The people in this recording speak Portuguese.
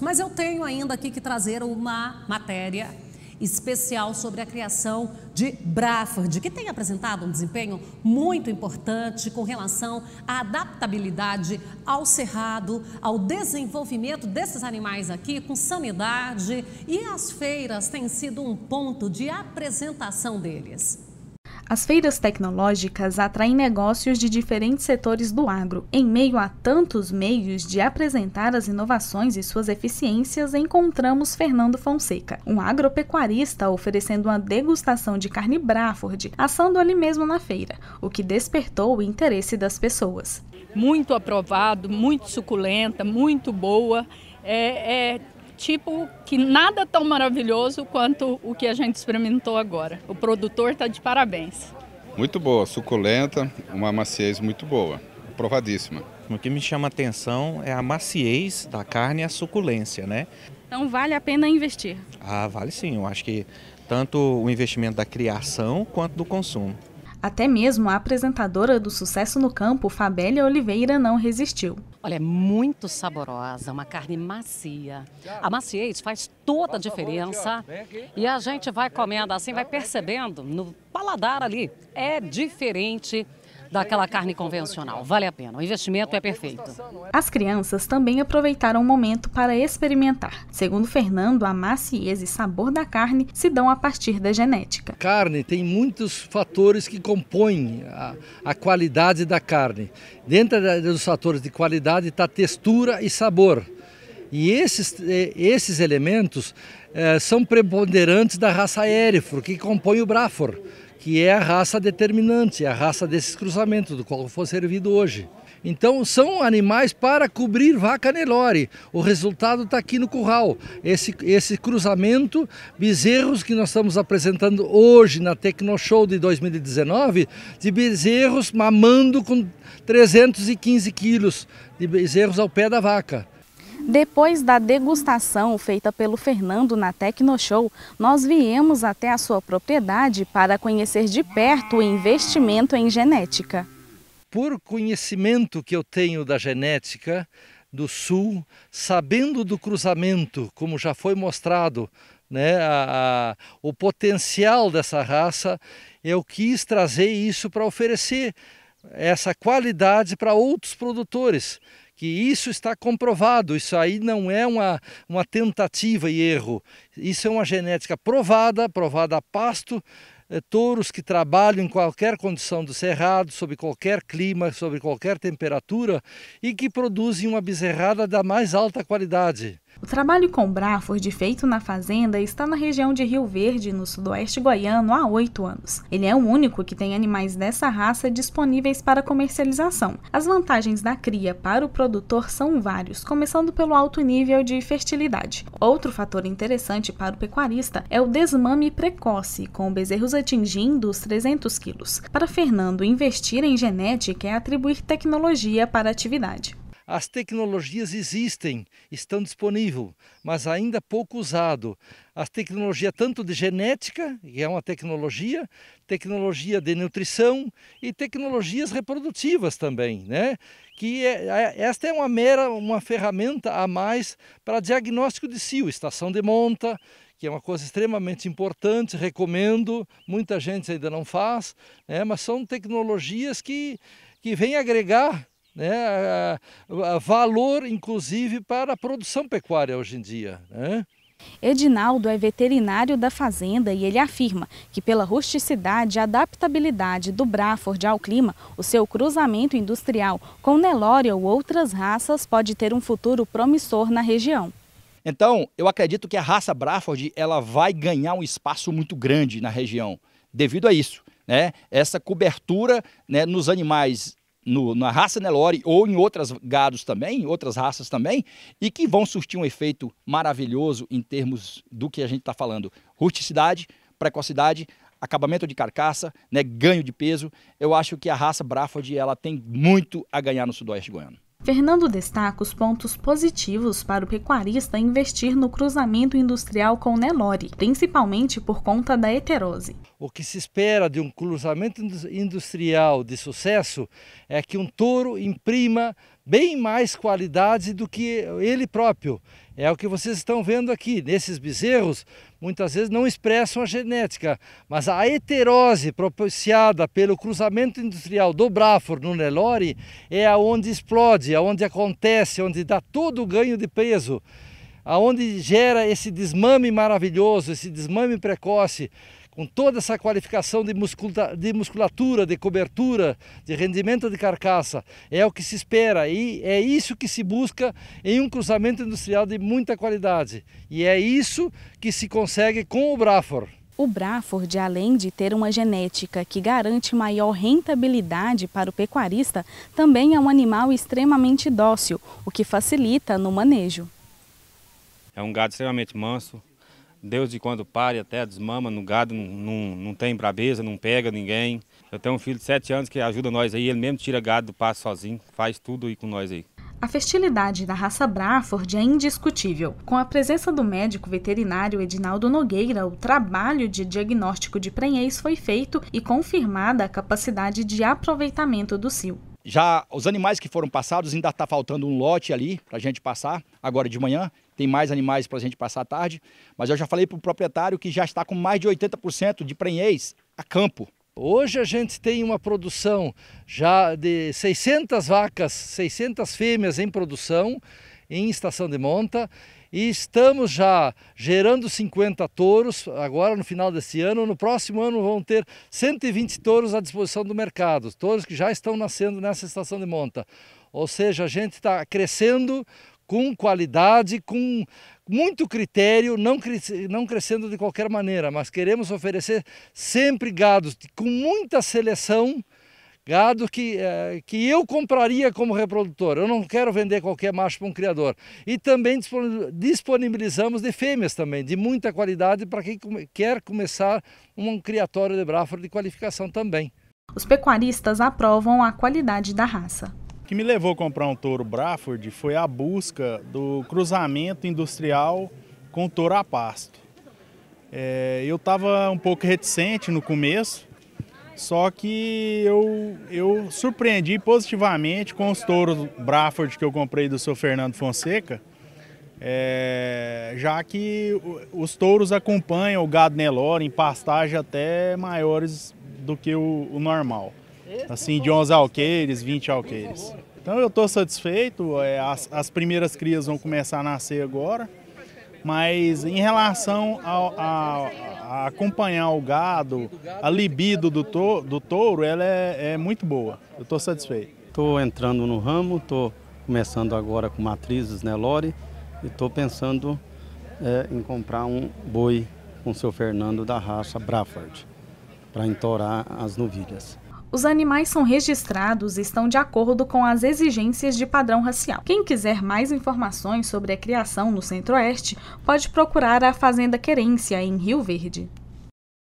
Mas eu tenho ainda aqui que trazer uma matéria especial sobre a criação de Braford, que tem apresentado um desempenho muito importante com relação à adaptabilidade ao cerrado, ao desenvolvimento desses animais aqui com sanidade e as feiras têm sido um ponto de apresentação deles. As feiras tecnológicas atraem negócios de diferentes setores do agro, em meio a tantos meios de apresentar as inovações e suas eficiências, encontramos Fernando Fonseca, um agropecuarista oferecendo uma degustação de carne Braford, assando ali mesmo na feira, o que despertou o interesse das pessoas. Muito aprovado, muito suculenta, muito boa. É, é tipo que nada tão maravilhoso quanto o que a gente experimentou agora. O produtor está de parabéns. Muito boa, suculenta, uma maciez muito boa, aprovadíssima. O que me chama a atenção é a maciez da carne e a suculência, né? Então vale a pena investir? Ah, vale sim. Eu acho que tanto o investimento da criação quanto do consumo. Até mesmo a apresentadora do sucesso no campo, Fabélia Oliveira, não resistiu. Olha, é muito saborosa, uma carne macia. A maciez faz toda a diferença. E a gente vai comendo assim, vai percebendo no paladar ali. É diferente daquela carne convencional. Vale a pena, o investimento é perfeito. As crianças também aproveitaram o momento para experimentar. Segundo Fernando, a maciez e sabor da carne se dão a partir da genética. Carne tem muitos fatores que compõem a, a qualidade da carne. Dentro dos fatores de qualidade está textura e sabor. E esses, eh, esses elementos eh, são preponderantes da raça Erifor, que compõe o Brafor, que é a raça determinante, a raça desses cruzamentos, do qual foi servido hoje. Então são animais para cobrir vaca Nelore. O resultado está aqui no curral. Esse, esse cruzamento, bezerros que nós estamos apresentando hoje na Tecno Show de 2019, de bezerros mamando com 315 quilos de bezerros ao pé da vaca. Depois da degustação feita pelo Fernando na Tecnoshow, nós viemos até a sua propriedade para conhecer de perto o investimento em genética. Por conhecimento que eu tenho da genética do Sul, sabendo do cruzamento, como já foi mostrado né, a, a, o potencial dessa raça, eu quis trazer isso para oferecer essa qualidade para outros produtores que isso está comprovado, isso aí não é uma, uma tentativa e erro, isso é uma genética provada, provada a pasto, é, touros que trabalham em qualquer condição do cerrado, sob qualquer clima, sob qualquer temperatura e que produzem uma bezerrada da mais alta qualidade. O trabalho com Braford feito na fazenda está na região de Rio Verde, no sudoeste goiano, há oito anos. Ele é o único que tem animais dessa raça disponíveis para comercialização. As vantagens da cria para o produtor são vários, começando pelo alto nível de fertilidade. Outro fator interessante para o pecuarista é o desmame precoce, com bezerros atingindo os 300 quilos. Para Fernando, investir em genética é atribuir tecnologia para a atividade. As tecnologias existem, estão disponíveis, mas ainda pouco usado. As tecnologias tanto de genética, que é uma tecnologia, tecnologia de nutrição e tecnologias reprodutivas também, né? Que é, esta é uma mera uma ferramenta a mais para diagnóstico de cio, estação de monta, que é uma coisa extremamente importante, recomendo, muita gente ainda não faz, né? mas são tecnologias que, que vêm agregar né? valor, inclusive, para a produção pecuária hoje em dia. Né? Edinaldo é veterinário da fazenda e ele afirma que pela rusticidade e adaptabilidade do Braford ao clima, o seu cruzamento industrial com Nelore ou outras raças pode ter um futuro promissor na região. Então, eu acredito que a raça Braford ela vai ganhar um espaço muito grande na região devido a isso. Né? Essa cobertura né, nos animais no, na raça Nelore ou em outras gados também, outras raças também, e que vão surtir um efeito maravilhoso em termos do que a gente está falando. Rusticidade, precocidade, acabamento de carcaça, né, ganho de peso. Eu acho que a raça Braford ela tem muito a ganhar no sudoeste goiano. Fernando destaca os pontos positivos para o pecuarista investir no cruzamento industrial com Nelore, principalmente por conta da heterose. O que se espera de um cruzamento industrial de sucesso é que um touro imprima bem mais qualidades do que ele próprio. É o que vocês estão vendo aqui. Nesses bezerros, muitas vezes não expressam a genética, mas a heterose propiciada pelo cruzamento industrial do Brafor no Nelore é aonde explode, aonde acontece, onde dá todo o ganho de peso, aonde gera esse desmame maravilhoso, esse desmame precoce com toda essa qualificação de, muscula, de musculatura, de cobertura, de rendimento de carcaça, é o que se espera e é isso que se busca em um cruzamento industrial de muita qualidade. E é isso que se consegue com o Braford. O Braford, além de ter uma genética que garante maior rentabilidade para o pecuarista, também é um animal extremamente dócil, o que facilita no manejo. É um gado extremamente manso, Deus de quando pare até desmama no gado, não, não, não tem brabeza, não pega ninguém. Eu tenho um filho de 7 anos que ajuda nós aí, ele mesmo tira gado do passo sozinho, faz tudo aí com nós aí. A fertilidade da raça Braford é indiscutível. Com a presença do médico veterinário Edinaldo Nogueira, o trabalho de diagnóstico de prenhez foi feito e confirmada a capacidade de aproveitamento do cio. Já os animais que foram passados, ainda está faltando um lote ali para a gente passar agora de manhã tem mais animais para a gente passar a tarde, mas eu já falei para o proprietário que já está com mais de 80% de prenhez a campo. Hoje a gente tem uma produção já de 600 vacas, 600 fêmeas em produção, em estação de monta, e estamos já gerando 50 touros agora no final desse ano. No próximo ano vão ter 120 touros à disposição do mercado, touros que já estão nascendo nessa estação de monta. Ou seja, a gente está crescendo com qualidade, com muito critério, não, cres não crescendo de qualquer maneira, mas queremos oferecer sempre gados com muita seleção, gado que, eh, que eu compraria como reprodutor. Eu não quero vender qualquer macho para um criador. E também disponibilizamos de fêmeas também, de muita qualidade, para quem quer começar um criatório de Braford de qualificação também. Os pecuaristas aprovam a qualidade da raça que me levou a comprar um touro Braford foi a busca do cruzamento industrial com o touro a pasto. É, eu estava um pouco reticente no começo, só que eu, eu surpreendi positivamente com os touros Braford que eu comprei do seu Fernando Fonseca, é, já que os touros acompanham o gado Nelore em pastagem até maiores do que o, o normal assim, é de 11 alqueires, 20 alqueires. Então eu estou satisfeito, é, as, as, primeiras crias vão começar a nascer agora, mas em relação ao, a, a, acompanhar o gado, a libido do, to, do touro, ela é, é muito boa, eu estou satisfeito. Estou entrando no ramo, estou começando agora com matrizes, né, Lore, e estou pensando é, em comprar um boi com o seu Fernando da raça Braford para entorar as novilhas. Os animais são registrados e estão de acordo com as exigências de padrão racial. Quem quiser mais informações sobre a criação no Centro-Oeste pode procurar a Fazenda Querência, em Rio Verde.